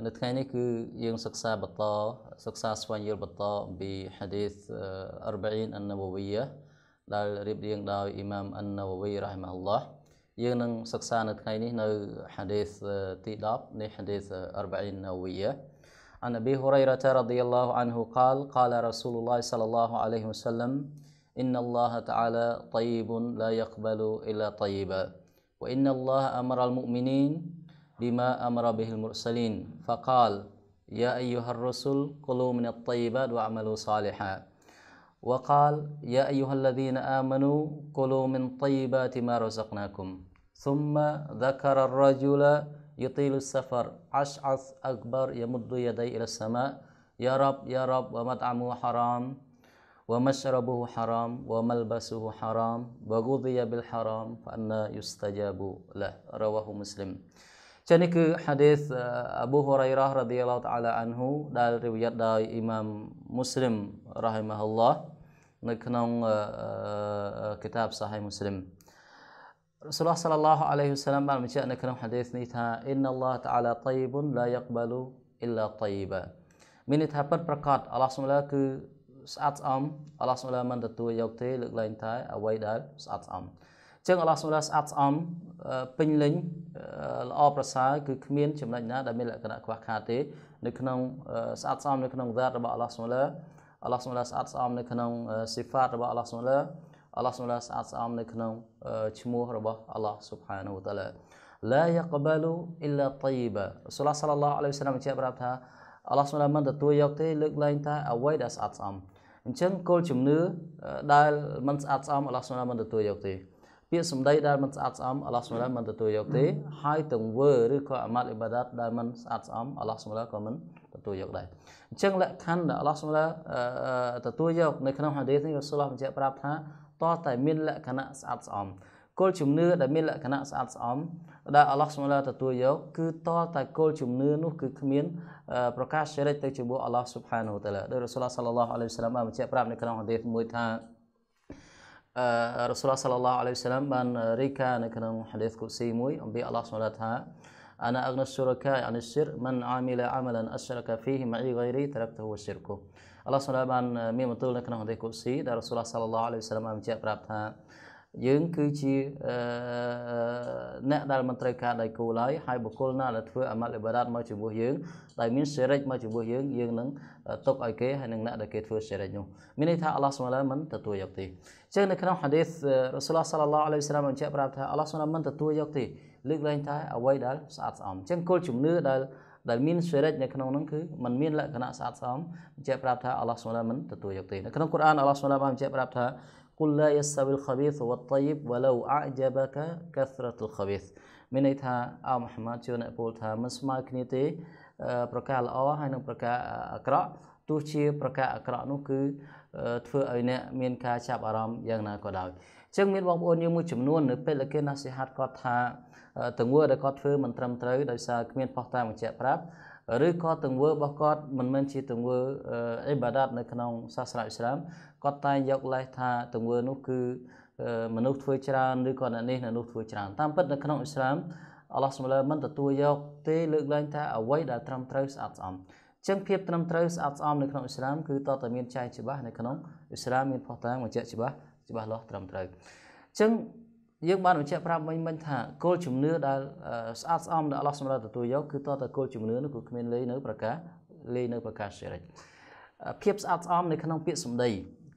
នៅថ្ងៃនេះគឺយើងសិក្សាបន្តសិក្សាស្វែងយល់បន្តអំពី hadith 40 an-Nawawiyyah ដែលរៀបរៀងដោយ Imam an-Nawawi rahimahullah យើងនឹងសិក្សានៅថ្ងៃនេះនៅ hadith ទី10នៃ hadith 40 an-Nawawiyyah عن أبي هريرة رضي الله عنه قال قال رسول الله صلى الله عليه وسلم إن الله تعالى طيب لا يقبل إلا طيبا وإن الله أمر المؤمنين بما أمر به المرسلين فقال يا أيها الرسل كلوا من الطيبات واعملوا صالحا وقال يا أيها الذين آمنوا كلوا من طيبات ما رزقناكم ثم ذكر الرجل يطيل السفر أشعث أكبر يمد يديه إلى السماء يا رب يا رب ومطعمه حرام ومشربه حرام وملبسه حرام وغذي بالحرام فأنا يستجاب له رواه مسلم شنك حديث أبو هريرة رضي الله تعالى عنه دال رواية داي إمام مسلم رحمه الله نكنون كتاب صحيح مسلم رسول الله صلى الله عليه وسلم بعد مشاء نكنون حديث نيتها إن الله تعالى طيب لا يقبل إلا طيبا من تحبر بركات الله سبحانه وتعالى كي سعط أم الله سبحانه وتعالى من تتوى يوكتي لك لين تاي أوي أم ចឹងអល់ឡោះសុំឡាស្អាតស្អំពេញលេញល្អប្រសើរគឺគ្មានចំណុចណាដែលមានលក្ខណៈខ្វះខាតទេនៅក្នុងស្អាតស្អំនៅក្នុង zat របស់អល់ឡោះសុំឡាអល់ឡោះសុំឡាស្អាតស្អំនៅក្នុង sifat របស់អល់ឡោះសុំឡាអល់ឡោះសុំឡាស្អាតស្អំនៅក្នុងឈ្មោះរបស់អល់ឡោះ subhanahu wa ta'ala la yaqbalu illa tayyiba សូឡាសាឡឡោះអាឡៃវសាឡាមបញ្ជាក់ប្រាប់ថាអល់ឡោះសុំឡាមិនទទួលយកទេលើកឡើងថាអ្វីដែលស្អាតស្អំអញ្ចឹងគោលជំនឿដែលមិនស្អាតស្អំអល់ឡោះសុំឡាមិនទទួលយកទេពាក្យសម្ដីដែលមិនស្អាតស្អំអល់ឡោះសម្លាមិនទទួលយកទេហើយទង្វើឬក៏អាម៉ាត់អ៊ីបាដាតដែលមិនស្អាតស្អំអល់ឡោះសម្លាក៏មិនទទួលយកដែរអញ្ចឹងលក្ខខណ្ឌដែលអល់ឡោះសម្លាទទួលយកនៅក្នុងហាឌីសនេះរសូលឡោះបញ្ជាក់ប្រាប់ថាតើតែមានលក្ខណៈស្អាតស្អំគោលជំនឿដែលមានលក្ខណៈស្អាតស្អំដែលអល់ឡោះសម្លាទទួលយកគឺតើតែគោលជំនឿនោះគឺគ្មានប្រកាសចរិតទៅជាមួយអល់ឡោះស៊ុបហានូតាឡាដោយរសូលឡោះសាឡឡោះអាឡៃហ៊ីវសាឡាមបានបញ្ជាក់ប្រាប់នៅក្នុងហាឌីសមួយថា آه، رسول الله صلى الله عليه وسلم من ريكا أنا كنا حديث كسيموي أم الله سبحانه وتعالى أنا أغنى الشركاء عن الشر من عامل عملا أشرك فيه معي غيري تركته وشركه الله سبحانه وتعالى من ميم طول نكنا حديث كسي رسول الله صلى الله عليه وسلم من جاء برابتها យើងគឺជាអ្នកដែលមិនត្រូវការដៃគូឡើយហើយបុគ្គលណាដែលធ្វើអាម៉ាត់លីបារ៉ាតមកជាមួយយើងដែលមានសេរិចមកជាមួយយើងយើងនឹងទុកឲ្យគេហើយនឹងអ្នកដែលគេធ្វើសេរិចនោះមានន័យថាអល់ឡោះសុម្លាមិនទទួលយកទេចឹងនៅក្នុងហាឌីសរ៉ាសូលសាឡឡោះអាឡៃហ៊ីសឡាមបញ្ជាក់ប្រាប់ថាអល់ឡោះសុម្លាមិនទទួលយកទេលើកលែងតែអ្វីដែលស្អាតស្អំចឹងគោលជំនឿដែលដែលមានសេរិចនៅក្នុងនោះគឺมันមានលក្ខណៈស្អាតស្អំបញ្ជាក់ប្រាប់ថាអល់ឡោះសុម្លាមិនទទួលយកទេនៅក្នុងកូរ៉ានអល់ឡោះសុម្លាបានបញ្ជាក់ប្រាប់ថាគុលឡាយសាវិលខប៊ីសវតតៃបវឡូអាជាបកាកាសរតុលខប៊ីសមានន័យថាអោមហាម៉ាត់ជួយអ្នកពលថាមិនស្មើគ្នាទេប្រការល្អហើយនិងប្រការអាក្រក់ទោះជាប្រការអាក្រក់នោះគឺធ្វើឲ្យអ្នកមានការចាប់អារម្មណ៍យ៉ាងណាក៏ដោយអញ្ចឹងមានបងប្អូនយើងមួយចំនួននៅពេលដែលគេណាសិហាត់គាត់ថាតង្វើដែលគាត់ធ្វើមិនត្រឹមត្រូវ ដោយសារគ្មានផុសតាមបញ្ជាក់ប្រាប់ឬក៏ទង្វើរបស់គាត់មិនមែនជាទង្វើអ៊ីបាដាតនៅក្នុងសាសនាអ៊ីស្លាមគាត់តែយកលេសថាទង្វើនោះគឺមនុស្សធ្វើច្រើនឬក៏អ្នកនេះអ្នកនោះធ្វើច្រើនតាមពិតនៅក្នុងអ៊ីស្លាមអល់ឡោះសម្លាមិនទទួលយកទេលើកឡើងថាអ្វីដែលត្រឹមត្រូវស្អាតស្អំចឹងភាពត្រឹមត្រូវស្អាតស្អំនៅក្នុងអ៊ីស្លាមគឺតតែមានចែកច្បាស់នៅក្នុងអ៊ីស្លាមមានផុសតាងបញ្ជាក់ច្បាស់ច្បាស់លាស់ត្រឹមត្រូវចឹងយើងបានបញ្ជាក់ប្រាប់មិញមិញថាគោលជំនឿដែលស្អាតស្អំដែលអល់ឡោះសម្រាប់ទទួលយកគឺតើតើគោលជំនឿនោះគឺគ្មានលេខនៅប្រការលេខនៅប្រការសេរិចភាពស្អាតស្អំនៅក្នុងពាក្យសម្ដី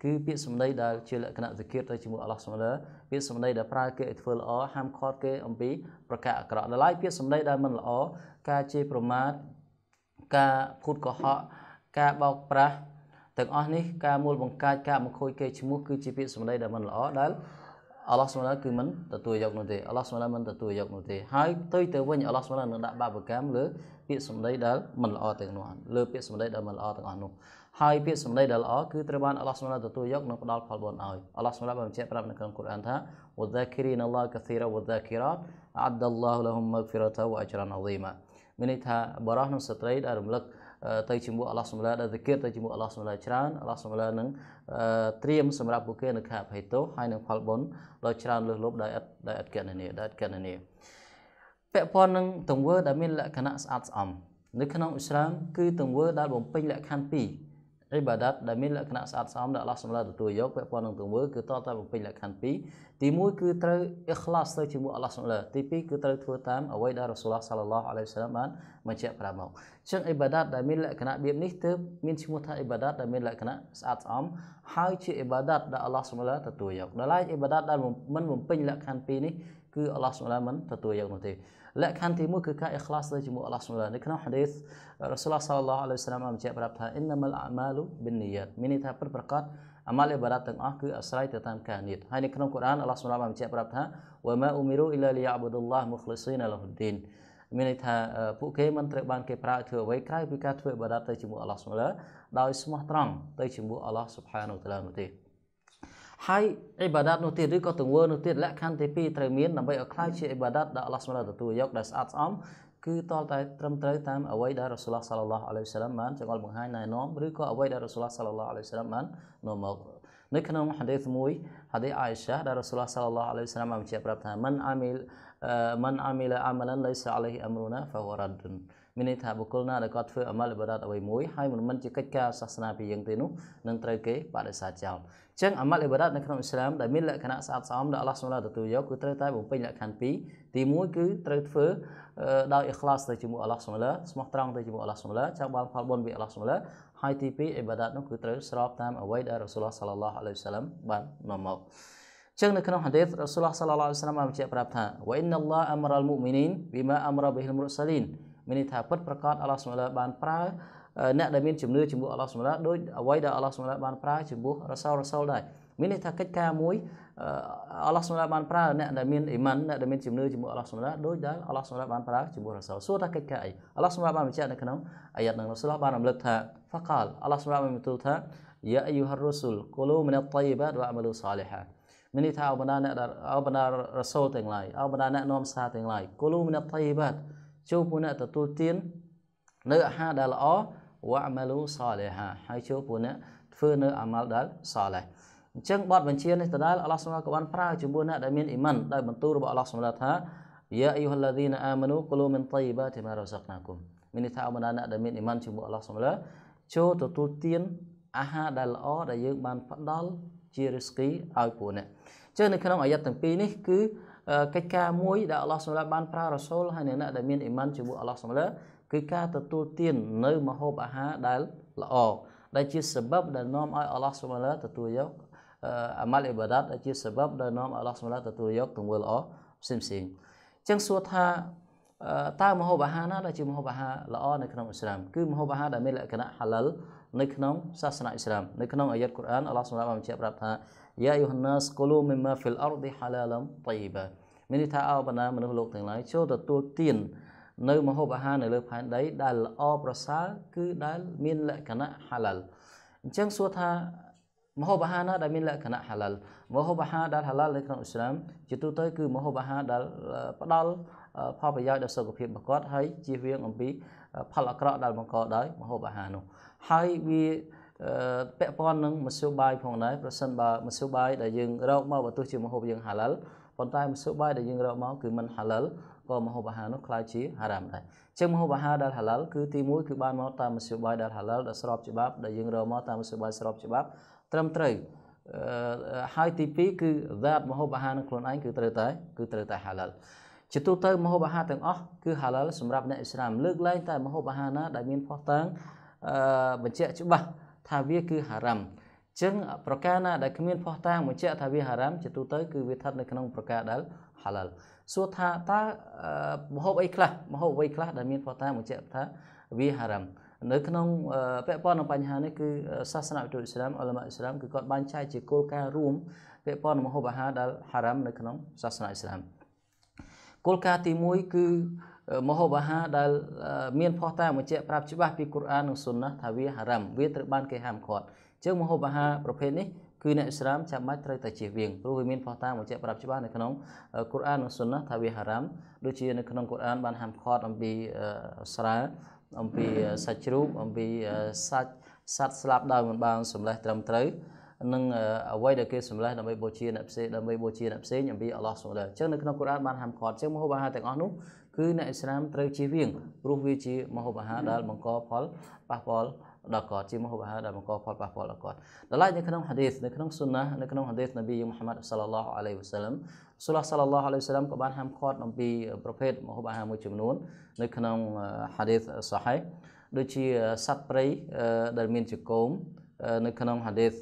គឺពាក្យសម្ដីដែលជាលក្ខណៈសង្កេតទៅជាមួយអល់ឡោះសម្រាប់ពាក្យសម្ដីដែលប្រើគេឲ្យធ្វើល្អហាមឃាត់គេអំពីប្រការអាក្រក់ដល់ឡាយពាក្យសម្ដីដែលមិនល្អការជេរប្រមាថការភូតកុហកការបោកប្រាស់ទាំងអស់នេះការមូលបង្កាចការបង្ខូចគេឈ្មោះគឺជាពាក្យសម្ដីដែលមិនល្អដែលអល់ឡោះសុបហានគឺមិនទទួលយកនោះទេអល់ឡោះសុបហានមិនទទួលយកនោះទេហើយទៅទៅវិញអល់ឡោះសុបហាននឹងដាក់បាបកម្មលើពាក្យសម្ដីដែលមិនល្អទាំងនោះលើពាក្យសម្ដីដែលមិនល្អទាំងអស់នោះហើយពាក្យសម្ដីដែលល្អគឺត្រូវបានអល់ឡោះសុបហានទទួលយកនិងផ្ដល់ផលបុណ្យឲ្យអល់ឡោះសុបហានបានបញ្ជាក់ប្រាប់នៅក្នុងកូរ៉ានថាវ៉ាហ្គារីនអល់ឡោះកាស៊ីរ៉ាវ៉ាហ្គារ៉ាតអាដដល់ឡោះលហ៊ុមម៉ាហ្វិរ៉ាតវ៉ាអជ្រានអ៊ីម៉ាមានន័យថាបរោះនិងស្ត្រីដែលរំលឹកទៅជាមួយអល់ឡោះសម្លាដែលតិគិតទៅជាមួយអល់ឡោះសម្លាច្រើនអល់ឡោះសម្លានឹងត្រៀមសម្រាប់ពួកគេនៅខែអភ័យទោសហើយនឹងផលបុណ្យដ៏ច្រើនលើសលប់ដោយឥតដោយឥតកណនីដោយឥតកណនីពាក់ព័ន្ធនឹងទង្វើដែលមានលក្ខណៈស្អាតស្អំ នៅក្នុងអ៊ីស្លាមគឺទង្វើដែលបំពេញលក្ខខណ្ឌ2អ៊ីបាដាតដែលមានលក្ខណៈស្អាតស្អំដែលអល់ឡោះសម្រាប់ទទួលយកពាក់ព័ន្ធនឹងទង្វើគឺតតែបំពេញលក្ខខណ្ឌ2ទី1គឺត្រូវអ៊ីខ្លាសទៅជាមួយអល់ឡោះសម្រាប់ទី2គឺត្រូវធ្វើតាមអ្វីដែលរ៉ូសូលឡោះសាឡឡោះអាឡៃហ៊ីសឡាមបានបញ្ជាក់ប្រាប់មកអញ្ចឹងអ៊ីបាដាតដែលមានលក្ខណៈបៀបនេះទើបមានឈ្មោះថាអ៊ីបាដាតដែលមានលក្ខណៈស្អាតស្អំហើយជាអ៊ីបាដាតដែលអល់ឡោះសម្រាប់ទទួលយកដល់ឡែកអ៊ីបាដាតដែលមិនបំពេញលក្ខខណ្ឌ2នេះគឺអល់ឡោះសុបហានមិនទទួលយកនោះទេលក្ខខណ្ឌទី1គឺការអ៊ីខ្លាសទៅជាមួយអល់ឡោះសុបហាននៅក្នុងហាឌីសរ៉ាសូលឡោះសាឡឡោះអាឡៃហ៊ីសឡាមបានបញ្ជាក់ប្រាប់ថាអ៊ីនណាមលអាម៉ាលូប៊ីននីយ៉ាតមានន័យថាពិតប្រាកដអាម៉ាល់អ៊ីបាដាតទាំងអស់គឺអាស្រ័យទៅតាមការនិតហើយនៅក្នុងកូរ៉ានអល់ឡោះសុបហានបានបញ្ជាក់ប្រាប់ថាវ៉ាម៉ាអ៊ូមីរូអ៊ីឡាលីយ៉ាប៊ូឌុលឡោះមុខ្លីស៊ីនអាឡហ៊ុឌីនមានន័យថាពួកគេមិនត្រូវបានគេប្រើធ្វើអ្វីក្រៅពីការធ្វើបាដាតទៅជាមួយអល់ឡោះសុបហានដោយស្មោះត្រង់ទៅជាមួយអល់ឡោះសុបហាននោះទេហើយអ៊ីបាដាតនោះទៀតឬក៏ទង្វើនោះទៀតលក្ខខណ្ឌទី2ត្រូវមានដើម្បីឲ្យคล้ายជាអ៊ីបាដាតដែលអល់ឡោះសម្រាប់ទទួលយកដែលស្អាតស្អំគឺតលតែត្រឹមត្រូវតាមអ្វីដែលរ៉ាសូលឡោះសាឡឡោះអាឡៃសាឡាមបានចង្អុលបង្ហាញណែនាំឬក៏អ្វីដែលរ៉ាសូលឡោះសាឡឡោះអាឡៃសាឡាមបាននាំមកនៅក្នុងហាឌីសមួយហាឌីសអាយសាដែលរ៉ាសូលឡោះសាឡឡោះអាឡៃសាឡាមបានបញ្ជាក់ប្រាប់ថាមិនអាមីល man amila amalan laysa alayhi amruna fa huwa raddun មានន័យថាបុគ្គលណាដែលគាត់ធ្វើអាម៉ាលិបាដាតអ្វីមួយហើយមិនមិនជាកិច្ចការសាសនាពីយើងទេនោះនឹងត្រូវគេបដិសេធចោលអញ្ចឹងអាម៉ាលិបាដាតនៅក្នុងអ៊ីស្លាមដែលមានលក្ខណៈស្អាតស្អំដែលអល់ឡោះសម្រាប់ទទួលយកគឺត្រូវតែបំពេញលក្ខខណ្ឌ2ទី1គឺត្រូវធ្វើដោយអ៊ីខ្លាសទៅជាមួយអល់ឡោះសម្រាប់ស្មោះត្រង់ទៅជាមួយអល់ឡោះសម្រាប់ចង់បានផលបុណ្យពីអល់ឡោះសម្រាប់ហើយទី2អ៊ីបាដាតនោះគឺត្រូវស្របតាមអ្វីដែលរ៉ាសូលឡោះសាឡឡោះអាឡៃហ៊ីវសាឡាមបាននាំមកចឹងនៅក្នុងហាឌីសរ៉ាស៊ូលឡោះសាឡឡោះសាឡាមបានបញ្ជាក់ប្រាប់ថាវ៉ៃណាឡាអាមរ៉ាល់មូមីនីនវិម៉ាអាមរ៉ាប៊ីហ៊ីលមរ៉ូសាលីនមានន័យថាពិតប្រកបអល់ឡោះសុម្លាបានប្រើអ្នកដែលមានជំនឿជាមួយអល់ឡោះសុម្លាដោយអ្វីដែលអល់ឡោះសុម្លាបានប្រើជាមួយរ៉ាស៊ូលរ៉ាស៊ូលដែរមានន័យថាកិច្ចការមួយអល់ឡោះសុម្លាបានប្រើអ្នកដែលមានអ៊ីម៉ានអ្នកដែលមានជំនឿជាមួយអល់ឡោះសុម្លាដោយដែលអល់ឡោះសុម្លាបានប្រើជាមួយរ៉ាស៊ូលសួរថាកិច្ចការអីអល់ឡោះសុម្លាបានបញ្ជាក់នៅក្នុងអាយ៉ាត់នឹងរ៉ាស៊ូលបានរំលឹកថាហ្វាកាលអល់ឡោះសុម្លាបានបន្ទូលថាយ៉ាអាយូហារ៉ូស៊ូលកូលូមីនតតៃបាតវ៉ាអមលូសាលីហាមានន័យថាអបណ្ដាអ្នកអបណ្ដារសូលទាំងឡាយអបណ្ដាអ្នកនាំសារទាំងឡាយគូលូមិនតៃបាទជួបពួកអ្នកទទួលទាននៅអាហារដែលល្អវ៉ាមាលូសាលេហាហើយជួបពួកអ្នកធ្វើនៅអាម៉ាល់ដែលសាលេះអញ្ចឹងបទបញ្ជានេះដដែលអល់ឡោះសុបហានក៏បានប្រើជាមួយអ្នកដែលមានអ៊ីម៉ានដោយបន្ទូលរបស់អល់ឡោះសុបហានថាយ៉ាអាយូហាឡាឌីណាអាម៉ានូគូលូមិនតៃបាទមារ៉ាសាក់ណាគុំមានន័យថាអបណ្ដាអ្នកដែលមានអ៊ីម៉ានជាមួយអល់ឡោះសុបហានចូលទទួលទានអាហារដែលល្អដែលយើងបានផ្ដល់ជារិស្គីឲ្យពួកអ្នកចឹងនៅក្នុងអាយ៉ាត់ទាំងពីរនេះគឺកិច្ចការមួយដែលអល់ឡោះសម្លាបានប្រើរ៉ាសូលហើយនៅអ្នកដែលមានអ៊ីម៉ានជាមួយអល់ឡោះសម្លាគឺការទទួលទាននៅមហូបអាហារដែលល្អដែលជាសបបដែលនាំឲ្យអល់ឡោះសម្លាទទួលយកអាម៉ាល់អ៊ីបាដាតដែលជាសបបដែលនាំអល់ឡោះសម្លាទទួលយកទង្វើល្អផ្សេងផ្សេងចឹងសួរថាតើមហូបអាហារណាដែលជាមហូបអាហារល្អនៅក្នុងអ៊ីស្លាមគឺមហូបអាហារដែលមានលក្ខណៈ halal នៅក្នុងសាសនាអ៊ីស្លាមនៅក្នុងអាយ៉ាត់កូរ៉ានអល់ឡោះសម្រាប់បានបញ្ជាក់ប្រាប់ថាយ៉ាយូហានាសកូលូមីម៉ាហ្វីលអរឌីហាឡាឡាំតៃបាមានន័យថាអោបណ្ដាមនុស្សលោកទាំងឡាយចូលទទួលទាននៅមហូបអាហារនៅលើផែនដីដែលល្អប្រសើរគឺដែលមានលក្ខណៈ halal អញ្ចឹងសួរថាមហូបអាហារណាដែលមានលក្ខណៈ halal មហូបអាហារដែល halal នៅក្នុងអ៊ីស្លាមជាទូទៅគឺមហូបអាហារដែលផ្ដល់ផលប្រយោជន៍ដល់សុខភាពរបស់គាត់ហើយជៀសវាងអំពីផលអាក្រក់ដែលបង្កដោយមហូបអាហារនោះហើយវាពាក់ព័ន្ធនឹងមធ្យោបាយផងដែរប្រសិនបើមធ្យោបាយដែលយើងរកមកបើទោះជាមហូបយើង halal ប៉ុន្តែមធ្យោបាយដែលយើងរកមកគឺមិន halal ក៏មហូបអាហារនោះខ្លាចជា haram ដែរអញ្ចឹងមហូបអាហារដែល halal គឺទី1គឺបានមកតាមមធ្យោបាយដែល halal ដែលស្របច្បាប់ដែលយើងរកមកតាមមធ្យោបាយស្របច្បាប់ត្រឹមត្រូវហើយទី2គឺដាតមហូបអាហារនឹងខ្លួនឯងគឺត្រូវតែគឺត្រូវតែហាឡាល់ជាទូទៅ មហូបអាហារទាំងអស់គឺហាឡាល់សម្រាប់អ្នកអ៊ីស្លាមលើកលែងតែមហូបអាហារណាដែលមានផុសតាំងបញ្ជាក់ច្បាស់ថាវាគឺហារ៉ាមចឹងប្រការណាដែលគ្មានផុសតាងបញ្ជាក់ថាវាហារ៉ាមជាទូទៅគឺវាស្ថិតនៅក្នុងប្រការដែលហាឡាល់សួរថាតើមហូបអីខ្លះមហូបអ្វីខ្លះដែលមានផុសតាងបញ្ជាក់ថាវាហារ៉ាមនៅក្នុងពាក់ព័ន្ធនឹងបញ្ហានេះគឺសាសនាវិទ្យាអ៊ីស្លាមអលម៉ាអ៊ីស្លាមគឺគាត់បានចែកជាគោលការណ៍រួមពាក់ព័ន្ធនឹងម្ហូបអាហារដែលហារ៉ាមនៅក្នុង សាសនាអ៊ីស្លាមគោលការណ៍ទី1គឺមហូបអាហារដែលមានផុសតាមបញ្ជាក់ប្រាប់ច្បាស់ពីកូរ៉ាននិងស៊ុនណាថាវាហារ៉ាម វាត្រូវបានគេហាមឃាត់អញ្ចឹងមហូបអាហារប្រភេទនេះគឺអ្នកអ៊ីស្លាមចាំបាច់ត្រូវតែជៀសវាងព្រោះវាមានផុសតាមបញ្ជាក់ប្រាប់ច្បាស់នៅក្នុងកូរ៉ាននិងស៊ុនណាថាវាហារ៉ាមដូចជានៅក្នុងកូរ៉ានបានហាមឃាត់អំពីស្រាអំពីសាច់ជ្រូកអំពីសាច់សត្វស្លាប់ដោយមិនបានសម្លេះត្រឹមត្រូវនិងអ្វីដែលគេសម្លេះដើម្បីបូជាអ្នកផ្សេងដើម្បីបូជាអ្នកផ្សេងអំពីអល់ឡោះសុបហានអញ្ចឹងនៅក្នុងកូរ៉ានបានហាមឃាត់អញ្ចឹងមហូបអាហារទាំងអស់នោះគឺអ្នកអ៊ីស្លាមត្រូវជៀសវាងព្រោះវាជាមហូបអាហារដែលបង្កផលប៉ះពាល់ដល់គាត់ជាមហូបអាហារដែលបង្កផលប៉ះពាល់ដល់គាត់ដល់ឡែកនៅក្នុងហាឌីសនៅក្នុងស៊ុនណានៅក្នុងហាឌីសនប៊ីយើងមហាម៉ាត់សាឡឡោះអាឡៃវ៉ាសាឡាមសូឡាសាឡឡោះអាឡៃវ៉ាសាឡាមក៏បានហាមឃាត់អំពីប្រភេទមហូបអាហារមួយចំនួន នៅក្នុងហាឌីសសាហៃដូចជាសត្វព្រៃដែលមានចង្កូមនៅក្នុងហាឌីស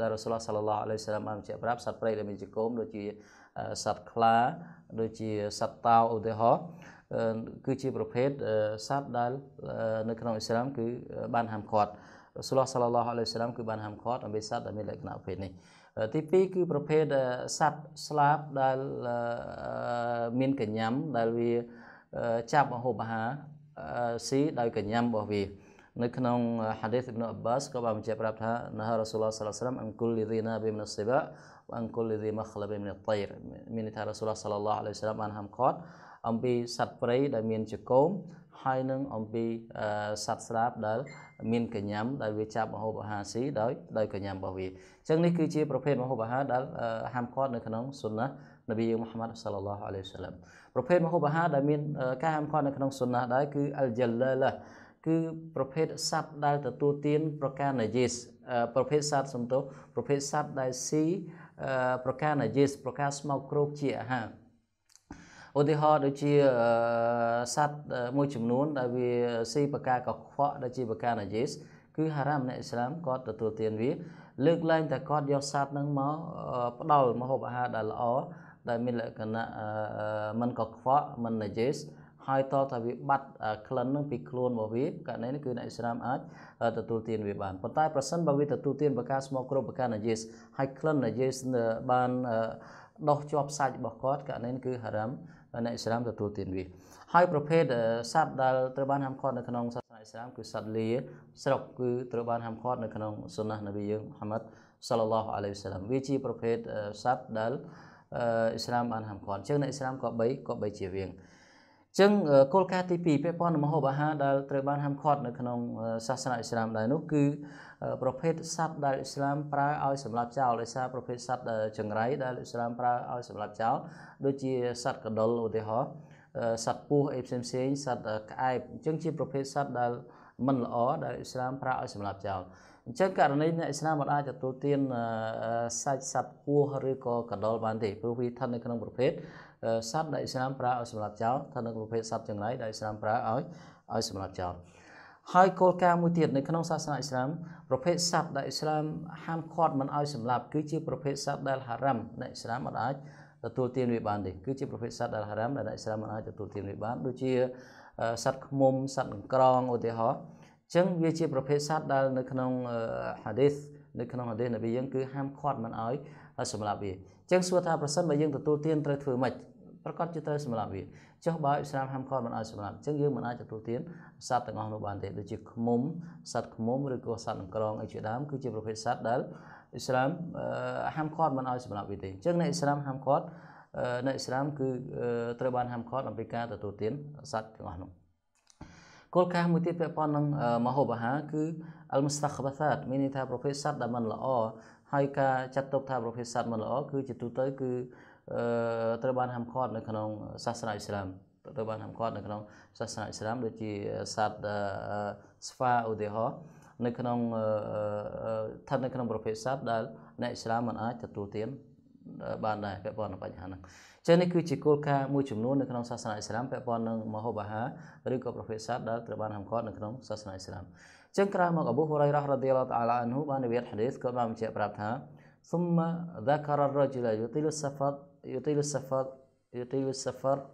ដែលរ៉ូសូលសាឡឡោះអាឡៃវ៉ាសាឡាមបានបញ្ជាក់ប្រាប់សត្វព្រៃដែលមានចង្កូមដូចជាសត្វខ្លាដូចជាសត្វតោឧទាហរណ៍គឺជាប្រភេទសត្វដែលនៅក្នុងអ៊ីស្លាមគឺបានហាមឃាត់រ៉ូស៊ូលសាឡឡោះអាឡៃសាឡាមគឺបានហាមឃាត់អំពីសត្វដែលមានលក្ខណៈប្រភេទនេះទី2គឺប្រភេទសត្វស្លាបដែលមានកញ្ញំដែលវាចាប់ម្ហូបអាហារស៊ីដោយកញ្ញំរបស់វា នៅក្នុង hadith ibn Abbas ក៏បានបញ្ជាក់ប្រាប់ថាណារ៉ូស៊ូលសាឡាឡាមអង្គុលលីឌីណាប៊ីមនសិបាអង្គុលលីឌីមខ្លាប៊ីមនតៃរមានន័យថារ៉ូស៊ូលសាឡាឡោះអាឡៃសាឡាមបានហាមឃាត់អំពីសត្វព្រៃដែលមានចង្កូមហើយនឹងអំពីសត្វស្លាបដែលមានកញ្ញាំដែលវាចាប់ម្ហូបអាហារស៊ីដោយដោយកញ្ញាំរបស់វាអញ្ចឹងនេះគឺជាប្រភេទម្ហូបអាហារដែលហាមឃាត់នៅក្នុងសុនណះនប៊ីយើងមូហាម៉ាត់សាឡឡោះអាឡៃហ៊ីវសាឡាមប្រភេទម្ហូបអាហារដែលមានការហាមឃាត់នៅក្នុងសុនណះដែរគឺអលជាឡាឡាគឺប្រភេទសត្វដែលទទួលទានប្រការណាយេសប្រភេទសត្វសំទោសប្រភេទសត្វដែលស៊ីប្រការណាយេសប្រការស្មោកគ្រោកជាអាហារឧទាហរណ៍ដូចជាសត្វមួយចំនួនដែលវាស៊ីបកាកខ្វក់ដែលជាបកាណាយេសគឺហារ៉ាមអ្នកអ៊ីស្លាមគាត់ទទួលទានវា លើកឡើងតែគាត់យកសត្វហ្នឹងមកផ្ដល់មហូបអាហារដែលល្អដែលមានលក្ខណៈមិនកខ្វក់មិនណាយេសហើយតថាវាបាត់ក្លិននឹងពីខ្លួនរបស់វាករណីនេះគឺអ្នកអ៊ីស្លាមអាចទទួលទានវាបានប៉ុន្តែប្រសិនបើវាទទួលទានបកាស្មោកគ្រប់បកាណាយេសហើយក្លិនណាយេសបានដោះជាប់សាច់របស់គាត់ករណីនេះគឺហារ៉ាមអ្នកឥស្លាមទទួលទានវាហើយប្រភេទសត្វដែលត្រូវបានហាមឃាត់នៅក្នុងសាសនាឥស្លាមគឺសត្វលាស្រុកគឺត្រូវបានហាមឃាត់នៅក្នុងសុណាហ៍នប៊ីយើងមហាម៉ាត់សាឡឡោះអាឡៃហ៊ីវសាឡាមវាជាប្រភេទសត្វដែលអ៊ីស្លាមបានហាមឃាត់អញ្ចឹងអ្នកឥស្លាមក៏បីក៏បីជាវៀងចឹងគោលការណ៍ទី2ពាក់ព័ន្ធនឹងម្ហូបអាហារដែលត្រូវបានហាមឃាត់នៅក្នុងសាសនាឥស្លាមដែរនោះគឺប្រភេទសត្វដែលអ៊ីស្លាមប្រើឲ្យសម្លាប់ចោលដោយសារប្រភេទសត្វចង្រៃដែលអ៊ីស្លាមប្រើឲ្យសម្លាប់ចោលដូចជាសត្វកដុលឧទាហរណ៍សត្វពស់អីផ្សេងផ្សេងសត្វក្អែបអញ្ចឹងជាប្រភេទសត្វដែលមិនល្អដែលអ៊ីស្លាមប្រើឲ្យសម្លាប់ចោលអញ្ចឹងករណីអ្នកអ៊ីស្លាមមិនអាចទទួលទានសាច់សត្វពស់ឬក៏កដុលបានទេព្រោះវាស្ថិតនៅក្នុងប្រភេទសត្វដែលអ៊ីស្លាមប្រើឲ្យសម្លាប់ចោលស្ថិតនៅក្នុងប្រភេទសត្វចង្រៃដែលអ៊ីស្លាមប្រើឲ្យឲ្យសម្លាប់ចោលហើយគោលការណ៍មួយទៀតនៅក្នុងសាសនាអ៊ីស្លាមប្រភេទសត្វដែលអ៊ីស្លាមហាមឃាត់មិនឲ្យសម្លាប់គឺជាប្រភេទសត្វដែលហារ៉ាំដែលអ៊ីស្លាមអាចទទួលទានវាបានទេគឺជាប្រភេទសត្វដែលហារ៉ាំដែលអ៊ីស្លាមមិនអាចទទួលទានវាបានដូចជាសត្វឃ្មុំសត្វអង្ក្រងឧទាហរណ៍អញ្ចឹងវាជាប្រភេទសត្វដែល នៅក្នុងហាឌីសនៅក្នុងហាឌីសនប៊ីយើងគឺហាមឃាត់មិនឲ្យសម្លាប់វាអញ្ចឹងសួរថាប្រសិនបើយើងទទួលទានត្រូវធ្វើម៉េចប្រកាសជាត្រូវសម្លាប់វាចុះបើអ៊ីស្លាមហាមឃាត់មិនឲ្យសម្លាប់អញ្ចឹងយើងមិនអាចទទួលទានសត្វទាំងអស់នោះបានទេដូចជាឃ្មុំសត្វឃ្មុំឬក៏សត្វអង្ក្រងអីជាដើមគឺជាប្រភេទសត្វដែលអ៊ីស្លាមហាមឃាត់មិនឲ្យសម្លាប់វាទេអញ្ចឹងអ្នកអ៊ីស្លាមហាមឃាត់នៅអ៊ីស្លាមគឺត្រូវបានហាមឃាត់អំពីការទទួលទានសត្វទាំងអស់នោះគោលការណ៍មួយទៀតពាក់ព័ន្ធនឹងមហូបអាហារគឺអលមស្តាខ្បាសាតមានន័យថាប្រភេទសត្វដែលមិនល្អហើយការចាត់ទុកថាប្រភេទសត្វមិនល្អគឺជាទូទៅគឺត្រូវបានហាមឃាត់នៅក្នុងសាសនាអ៊ីស្លាមត្រូវបានហាមឃាត់នៅក្នុងសាសនាអ៊ីស្លាមដូចជាសត្វស្វាឧទាហរណ៍នៅក្នុងស្ថិតនៅក្នុងប្រភេទសត្វដែលអ្នកអ៊ីស្លាមមិនអាចទទួលទានបានដែរពាក់ព័ន្ធនឹងបញ្ហាហ្នឹងចឹងនេះគឺជាគោលការណ៍មួយចំនួននៅក្នុងសាសនាអ៊ីស្លាមពាក់ព័ន្ធនឹងមហូបអាហារឬក៏ប្រភេទសត្វដែលត្រូវបានហាមឃាត់នៅក្នុងសាសនាអ៊ីស្លាមចឹងក្រោយមកអប៊ូហ៊ុរ៉ៃរ៉ារ៉ាឌីឡោះតាឡាអានហ៊ូបាននិយាយហាឌីសក៏បានបញ្ជាក់ប្រាប់ថា ثم ذكر الرجل يطيل السفر يطيل السفر يطيل السفر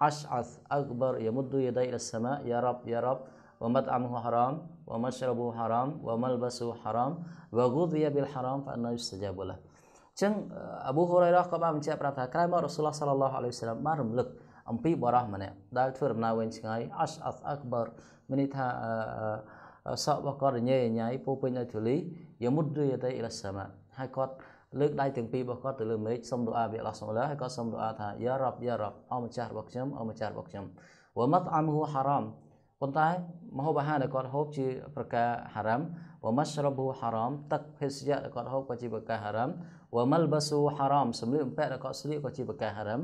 أشعث أكبر يمد يدي إلى السماء يا رب يا رب ومطعمه حرام ومشربه حرام وملبسه حرام وغذي بالحرام فأنا يستجاب له ចឹងអប៊ូហូរ៉ៃរ៉ាក៏បានបញ្ជាក់ប្រាប់ថាក្រោយមករ៉ូស៊ូលសល្លឡោះអាឡៃហ៊ីសឡាមបានរំលឹកអំពីបរោះម្នាក់ដែលធ្វើដំណើរវែងឆ្ងាយអស់អស់អក្បរមានន័យថាសក់របស់គាត់រញ៉េរញ៉ៃពោពេញនៅធូលីយមុតរីយតៃអ៊ីឡាសាម៉ាហើយគាត់លើកដៃទាំងពីររបស់គាត់ទៅលើមេឃសុំដុអាពីអល់ឡោះសុបឡាហើយគាត់សុំដុអាថាយ៉ារ៉ាប់យ៉ារ៉ាប់អម្ចាស់របស់ខ្ញុំអម្ចាស់របស់ខ្ញុំវ៉ាម៉ាត់អាមហ៊ូហារ៉ាមប៉ុន្តែមហូបអាហារដែលគាត់ហូបជាប្រការហារ៉ាមវ៉ាម៉ាស្រប៊ូហារ៉ាមទឹកភេសជ្ជៈដែលគាត់ហូបក៏ជាប្រការហារ៉ាមវ៉ាម៉ាល់បាស៊ូហារ៉ាមសម្លៀកបំពាក់ដែលគាត់ស្លៀកក៏ជាប្រការហារ៉ាម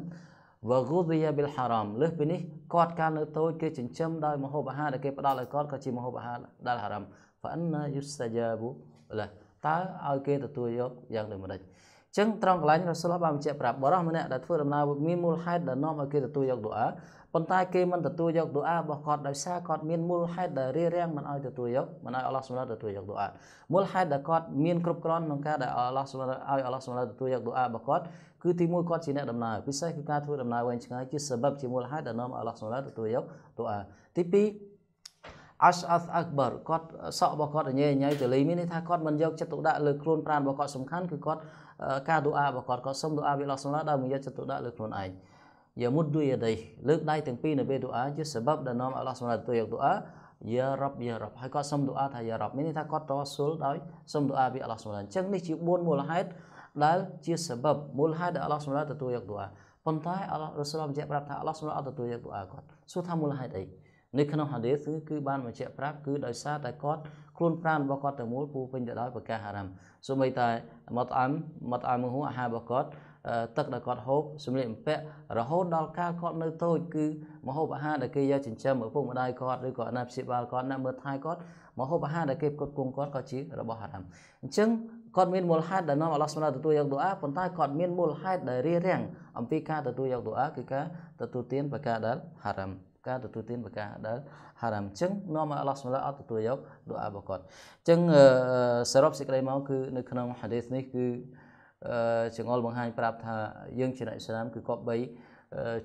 វ៉ាហ្គូឌីយ៉ាប៊ីលហារ៉ាមលើសពីនេះគាត់កាលនៅតូចគេចិញ្ចឹមដោយមហូបអាហារដែលគេផ្ដល់ឲ្យគាត់ក៏ជាមហូបអាហារដែលហារ៉ាមហ្វាអិនណាយុស្តាយ៉ាប៊ូឡាតើឲ្យគេទទួលយកយ៉ាងដូចម្ដេចចឹងត្រង់កន្លែងរសូលបានបញ្ជាក់ប្រាប់បរោះម្នាក់ដែលធ្វើដំណើរមានមូលហេតុដែលនាំឲ្យគេទទួលយកដូអាប៉ុន្តែគេមិនទទួលយកដូអារបស់គាត់ដោយសារគាត់មានមូលហេតុដែលរារាំងមិនឲ្យទទួលយកមិនឲ្យអល់ឡោះសម្រាប់ទទួលយកដូអាមូលហេតុដែលគាត់មានគ្រប់គ្រាន់ក្នុងការដែលអល់ឡោះសម្រាប់ឲ្យអល់ឡោះសម្រាប់ទទួលយកដូអារបស់គាត់គឺទីមួយគាត់ជាអ្នកដំណើរពិសេសគឺការធ្វើដំណើរវែងឆ្ងាយជាសបបជាមូលហេតុដែលនាំអល់ឡោះសម្រាប់ទទួលយកដូអាទីពីរអាសអសអាក់បរគាត់សក់របស់គាត់ញ៉េញ៉ៃទៅលីមានន័យថាគាត់មិនយកចិត្តទុកដាក់លើខ្លួនប្រាណរបស់គាត់សំខាន់គឺគាត់ការឌូអារបស់គាត់គាត់សុំឌូអាវាឡោះសំឡាដោយមិនយកចិត្តទុកដាក់លើខ្លួនឯងយ៉ាមុតឌូយ៉ាដៃលើកដៃទាំងពីរនៅពេលឌូអាជាសាបបដែលនាំអល់ឡោះសំឡាទទួលយកឌូអាយ៉ារ៉ាប់យ៉ារ៉ាប់ហើយគាត់សុំឌូអាថាយ៉ារ៉ាប់មានន័យថាគាត់តស៊ូលដោយសុំឌូអាវាអល់ឡោះសំឡាអញ្ចឹងនេះជា4មូលហេតុដែលជាសាបបមូលហេតុដែលអល់ឡោះសំឡាទទួលយកឌូអាប៉ុន្តែអល់ឡោះរ៉ាសូលបញ្ជាក់ប្រាប់ថាអល់ឡោះសំឡាអត់ទទួលយកឌូអាគាត់សួរថាមូលហេតុអីនៅក្នុងហាឌីសគឺគឺបានបញ្ជាក់ប្រាប់គឺដោយសារតែគាត់ខ្លួនប្រាណរបស់គាត់ទៅមូលពោពេញទៅដោយប្រកាសអារម្មណ៍សូម្បីតែមាត់អាំមាត់អាំហូអាហាររបស់គាត់ទឹកដែលគាត់ហូបសម្លៀកបំពាក់រហូតដល់កាលគាត់នៅតូចគឺមហូបអាហារដែលគេយកចិញ្ចឹមឪពុកម្ដាយគាត់ឬក៏អាណាព្យាបាលគាត់ណាមើលថែគាត់មហូបអាហារដែលគេផ្គត់ផ្គង់គាត់ក៏ជារបស់ហារ៉ាមអញ្ចឹងគាត់មានមូលហេតុដែលនាំអល់ឡោះសម្រាប់ទទួលយកដូអាប៉ុន្តែគាត់មានមូលហេតុដែលរារាំងអំពីការទទួលយកដូអាគឺការទទួលទានប្រការដែលហារ៉ាមការទទួលទានប្រការដែលហារ៉ាមអញ្ចឹងនាំឲ្យអល់ឡោះសម្លាអត់ទទួលយកដូអារបស់គាត់អញ្ចឹងសរុបសេចក្តីមកគឺនៅក្នុងហាឌីសនេះគឺចងល់បង្ហាញប្រាប់ថាយើងជាអ្នកឥស្លាមគឺគប្បី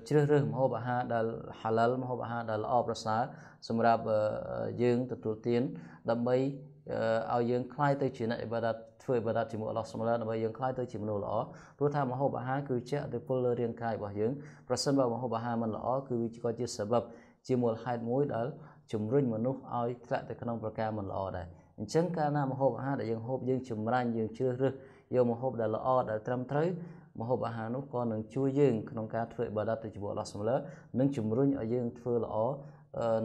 ជ្រើសរើសម្ហូបអាហារដែល halal ម្ហូបអាហារដែលល្អប្រសើរសម្រាប់យើងទទួលទានដើម្បីឲ្យយើងคลายទៅជាអ្នកអ៊ីបាដាតធ្វើបារតជាមួយអល់ឡោះសុំឡាដើម្បីយើងខ្លាយទៅជាមនុស្សល្អព្រោះថាមហូបអាហារគឺជាអតិពលលើរាងកាយរបស់យើងប្រសិនបើមហូបអាហារមិនល្អគឺវាក៏ជា sə បបជាមូលហេតុមួយដែលជំរុញមនុស្សឲ្យធ្លាក់ទៅក្នុងប្រការមិនល្អដែរអញ្ចឹងកាលណាមហូបអាហារដែលយើងហូបយើង ចម្រាញ់យើងជ្រើសរើសយកមហូបដែលល្អដែលត្រឹមត្រូវមហូបអាហារនោះក៏នឹងជួយយើងក្នុងការធ្វើបារតទៅជាមួយអល់ឡោះសុំឡានិងជំរុញឲ្យយើងធ្វើល្អ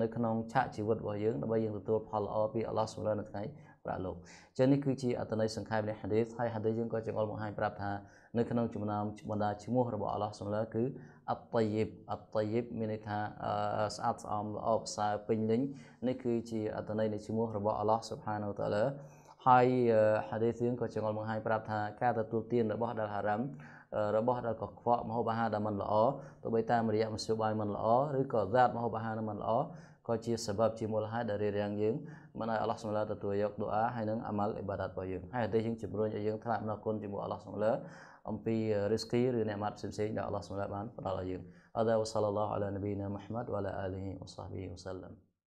នៅក្នុងឆាកជីវិតរបស់យើងដើម្បីយើងទទួលផលល្អពីអល់ឡោះសុំឡានៅថ្ងៃប្រាក់លោកចឹងនេះគឺជាអត្ថន័យសង្ខេបនៃហាឌីសហើយហាឌីសយើងក៏ចង្អុលបង្ហាញប្រាប់ថានៅក្នុងចំណោមបណ្ដាឈ្មោះរបស់អល់ឡោះសម្លាគឺអត្តយិបអត្តយិបមានន័យថាស្អាតស្អំល្អប្រសើរពេញលេញនេះគឺជាអត្ថន័យនៃឈ្មោះរបស់អល់ឡោះសុបហានូតាឡាហើយហាឌីសយើងក៏ចង្អុលបង្ហាញប្រាប់ថាការទទួលទានរបស់ដែលហារ៉ាមរបស់ដែលកខ្វក់មហូបអាហារដែលមិនល្អទោះបីតាមរយៈមធ្យោបាយមិនល្អឬក៏ zat មហូបអាហារមិនល្អក៏ជាសបបជាមូលហេតុដែលរារាំងយើងមិនឲ្យអល់ឡោះសម្លាទទួលយកដូអាហើយនឹងអាម៉ាល់អ៊ីបាដាតរបស់យើងហើយតែយើងជំរុញឲ្យយើងថ្លាប់នៅគុណជាមួយអល់ឡោះសម្លាអំពីរិស្គីឬអ្នកម៉ាត់ផ្សេងៗដែលអល់ឡោះសម្លាបានផ្ដល់ឲ្យយើងអរដល់វសាឡឡោះអាឡានប៊ីណាមូហាម៉ាត់វ៉ាឡាអាលីហ៊ីវ៉ាសាប៊ីវ៉ាសាឡាំ